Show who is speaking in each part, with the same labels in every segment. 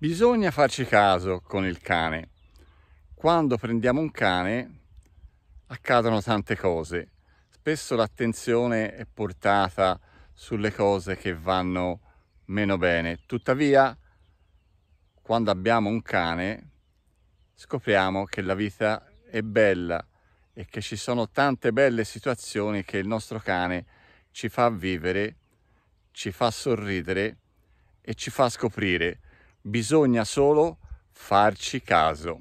Speaker 1: Bisogna farci caso con il cane. Quando prendiamo un cane accadono tante cose. Spesso l'attenzione è portata sulle cose che vanno meno bene. Tuttavia, quando abbiamo un cane, scopriamo che la vita è bella e che ci sono tante belle situazioni che il nostro cane ci fa vivere, ci fa sorridere e ci fa scoprire bisogna solo farci caso.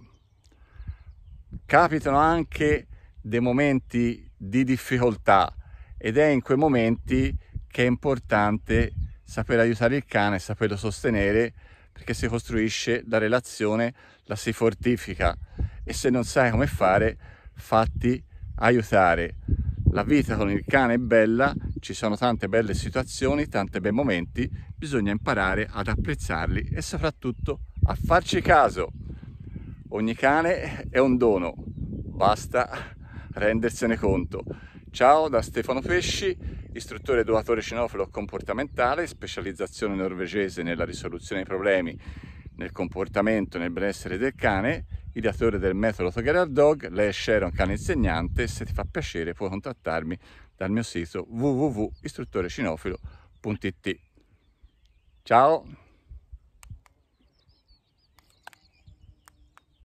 Speaker 1: Capitano anche dei momenti di difficoltà ed è in quei momenti che è importante saper aiutare il cane, saperlo sostenere perché si costruisce la relazione, la si fortifica e se non sai come fare fatti aiutare. La vita con il cane è bella ci sono tante belle situazioni, tanti bei momenti, bisogna imparare ad apprezzarli e soprattutto a farci caso. Ogni cane è un dono, basta rendersene conto. Ciao da Stefano Pesci, istruttore educatore cinofilo comportamentale, specializzazione norvegese nella risoluzione dei problemi nel comportamento, e nel benessere del cane, ideatore del metodo Together Dog, lei è Sharon, cane insegnante, se ti fa piacere puoi contattarmi dal mio sito www.istruttorecinofilo.it. Ciao!